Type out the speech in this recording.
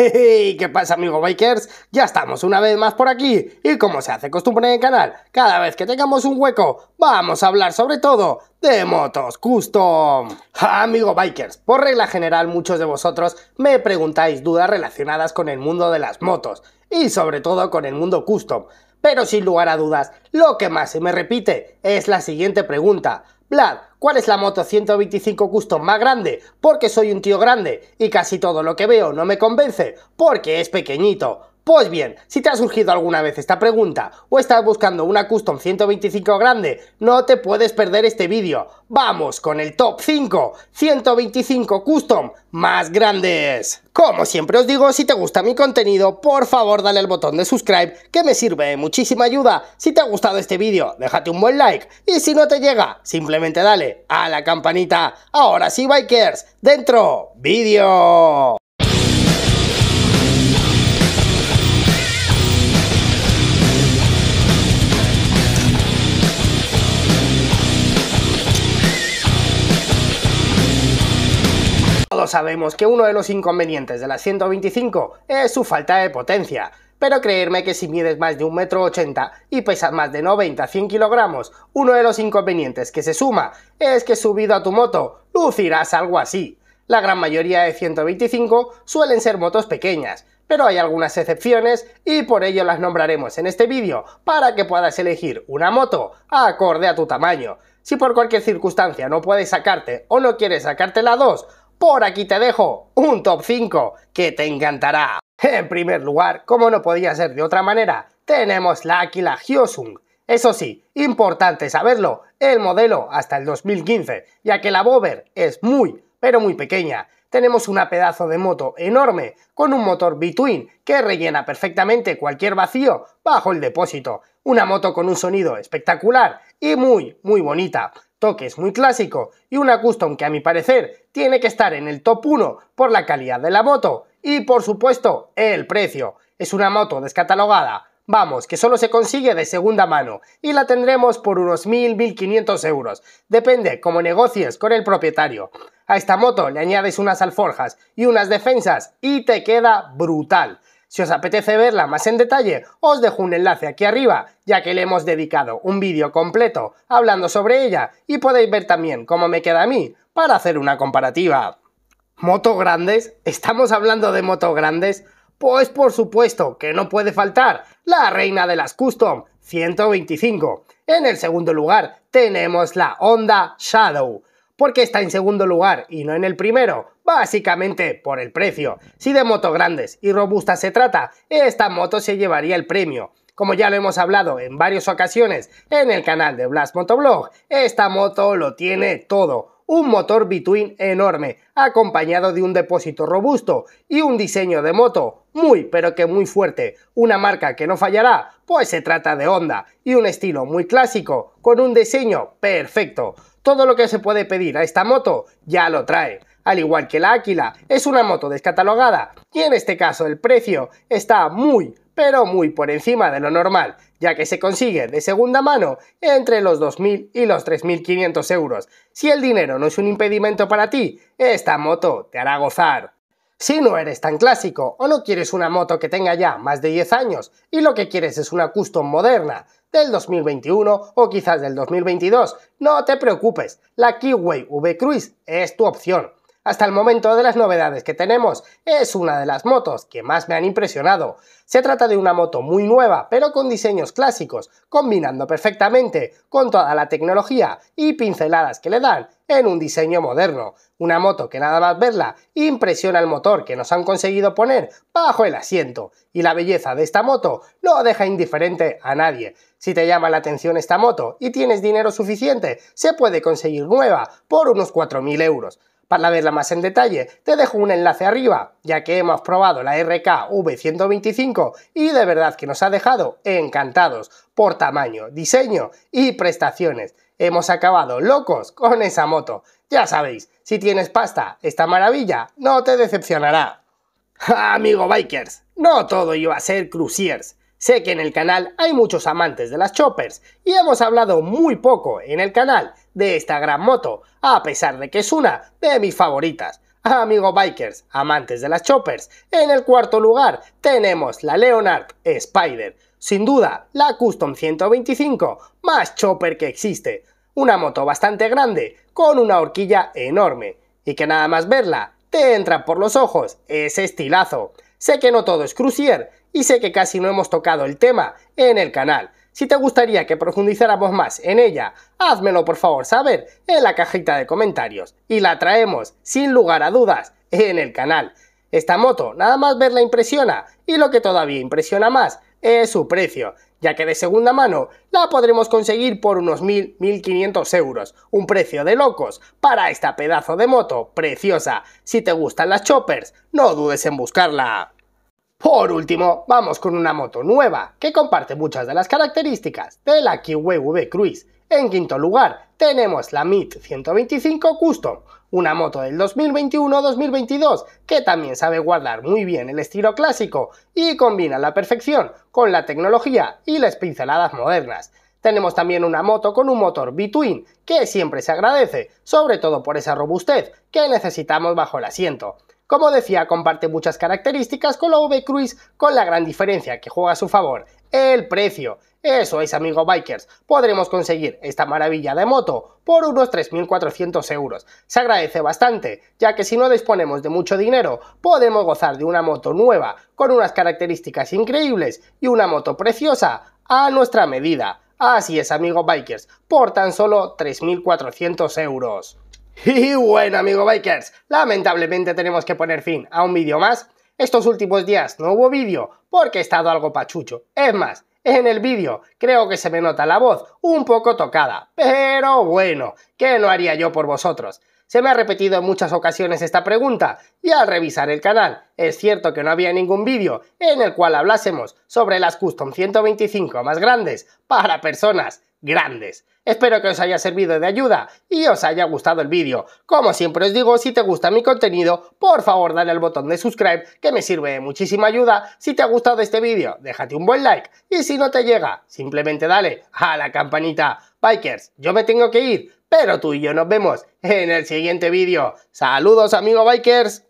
Hey, ¿Qué pasa amigo bikers? Ya estamos una vez más por aquí y como se hace costumbre en el canal, cada vez que tengamos un hueco vamos a hablar sobre todo de motos custom. Amigo bikers, por regla general muchos de vosotros me preguntáis dudas relacionadas con el mundo de las motos y sobre todo con el mundo custom, pero sin lugar a dudas lo que más se me repite es la siguiente pregunta. Vlad, ¿cuál es la moto 125 Custom más grande? Porque soy un tío grande y casi todo lo que veo no me convence porque es pequeñito. Pues bien, si te ha surgido alguna vez esta pregunta o estás buscando una Custom 125 grande, no te puedes perder este vídeo. ¡Vamos con el top 5 125 Custom más grandes! Como siempre os digo, si te gusta mi contenido, por favor dale al botón de subscribe que me sirve de muchísima ayuda. Si te ha gustado este vídeo, déjate un buen like y si no te llega, simplemente dale a la campanita. Ahora sí, bikers, dentro vídeo. sabemos que uno de los inconvenientes de la 125 es su falta de potencia, pero creerme que si mides más de 1,80m y pesas más de 90-100 kilogramos, uno de los inconvenientes que se suma es que subido a tu moto lucirás algo así. La gran mayoría de 125 suelen ser motos pequeñas, pero hay algunas excepciones y por ello las nombraremos en este vídeo para que puedas elegir una moto acorde a tu tamaño. Si por cualquier circunstancia no puedes sacarte o no quieres sacarte la 2, por aquí te dejo un top 5 que te encantará. En primer lugar, como no podía ser de otra manera, tenemos la Aquila Hyosung. Eso sí, importante saberlo, el modelo hasta el 2015, ya que la Bover es muy, pero muy pequeña. Tenemos una pedazo de moto enorme con un motor b que rellena perfectamente cualquier vacío bajo el depósito, una moto con un sonido espectacular y muy, muy bonita, toques muy clásico y una custom que a mi parecer tiene que estar en el top 1 por la calidad de la moto y por supuesto el precio. Es una moto descatalogada, vamos, que solo se consigue de segunda mano y la tendremos por unos 1.000-1.500 euros, depende cómo negocies con el propietario. A esta moto le añades unas alforjas y unas defensas y te queda brutal. Si os apetece verla más en detalle, os dejo un enlace aquí arriba, ya que le hemos dedicado un vídeo completo hablando sobre ella y podéis ver también cómo me queda a mí para hacer una comparativa. ¿Moto grandes? ¿Estamos hablando de moto grandes? Pues por supuesto que no puede faltar la reina de las custom 125. En el segundo lugar tenemos la Honda Shadow porque está en segundo lugar y no en el primero, básicamente por el precio. Si de moto grandes y robustas se trata, esta moto se llevaría el premio. Como ya lo hemos hablado en varias ocasiones en el canal de Blast Motoblog, esta moto lo tiene todo un motor B-Twin enorme, acompañado de un depósito robusto y un diseño de moto muy pero que muy fuerte, una marca que no fallará, pues se trata de Honda, y un estilo muy clásico, con un diseño perfecto. Todo lo que se puede pedir a esta moto ya lo trae. Al igual que la Áquila, es una moto descatalogada y en este caso el precio está muy, pero muy por encima de lo normal, ya que se consigue de segunda mano entre los 2.000 y los 3.500 euros. Si el dinero no es un impedimento para ti, esta moto te hará gozar. Si no eres tan clásico o no quieres una moto que tenga ya más de 10 años y lo que quieres es una custom moderna del 2021 o quizás del 2022, no te preocupes, la Keyway V Cruise es tu opción hasta el momento de las novedades que tenemos, es una de las motos que más me han impresionado. Se trata de una moto muy nueva, pero con diseños clásicos, combinando perfectamente con toda la tecnología y pinceladas que le dan en un diseño moderno. Una moto que nada más verla impresiona el motor que nos han conseguido poner bajo el asiento. Y la belleza de esta moto no deja indiferente a nadie. Si te llama la atención esta moto y tienes dinero suficiente, se puede conseguir nueva por unos 4.000 euros. Para verla más en detalle, te dejo un enlace arriba, ya que hemos probado la RK V125 y de verdad que nos ha dejado encantados por tamaño, diseño y prestaciones. Hemos acabado locos con esa moto. Ya sabéis, si tienes pasta, esta maravilla no te decepcionará. Amigo Bikers, no todo iba a ser Cruciers. Sé que en el canal hay muchos amantes de las choppers y hemos hablado muy poco en el canal de esta gran moto, a pesar de que es una de mis favoritas. Amigo bikers, amantes de las choppers, en el cuarto lugar tenemos la Leonard Spider, sin duda la Custom 125 más chopper que existe. Una moto bastante grande, con una horquilla enorme, y que nada más verla te entra por los ojos ese estilazo. Sé que no todo es crucier, y sé que casi no hemos tocado el tema en el canal. Si te gustaría que profundizáramos más en ella, házmelo por favor saber en la cajita de comentarios y la traemos, sin lugar a dudas, en el canal. Esta moto nada más verla impresiona y lo que todavía impresiona más es su precio, ya que de segunda mano la podremos conseguir por unos 1.000-1.500 euros, un precio de locos para esta pedazo de moto preciosa. Si te gustan las choppers, no dudes en buscarla. Por último, vamos con una moto nueva, que comparte muchas de las características de la QWV Cruise. En quinto lugar, tenemos la MIT 125 Custom, una moto del 2021-2022 que también sabe guardar muy bien el estilo clásico y combina la perfección con la tecnología y las pinceladas modernas. Tenemos también una moto con un motor B-Twin que siempre se agradece, sobre todo por esa robustez que necesitamos bajo el asiento. Como decía, comparte muchas características con la V Cruise, con la gran diferencia que juega a su favor, el precio. Eso es, amigo bikers, podremos conseguir esta maravilla de moto por unos 3.400 euros. Se agradece bastante, ya que si no disponemos de mucho dinero, podemos gozar de una moto nueva, con unas características increíbles y una moto preciosa a nuestra medida. Así es, amigo bikers, por tan solo 3.400 euros. Y bueno, amigo bikers, lamentablemente tenemos que poner fin a un vídeo más. Estos últimos días no hubo vídeo porque he estado algo pachucho. Es más, en el vídeo creo que se me nota la voz un poco tocada, pero bueno, ¿qué no haría yo por vosotros? Se me ha repetido en muchas ocasiones esta pregunta y al revisar el canal es cierto que no había ningún vídeo en el cual hablásemos sobre las Custom 125 más grandes para personas grandes. Espero que os haya servido de ayuda y os haya gustado el vídeo. Como siempre os digo, si te gusta mi contenido, por favor dale al botón de subscribe que me sirve de muchísima ayuda. Si te ha gustado este vídeo, déjate un buen like y si no te llega, simplemente dale a la campanita. Bikers, yo me tengo que ir, pero tú y yo nos vemos en el siguiente vídeo. Saludos amigos bikers.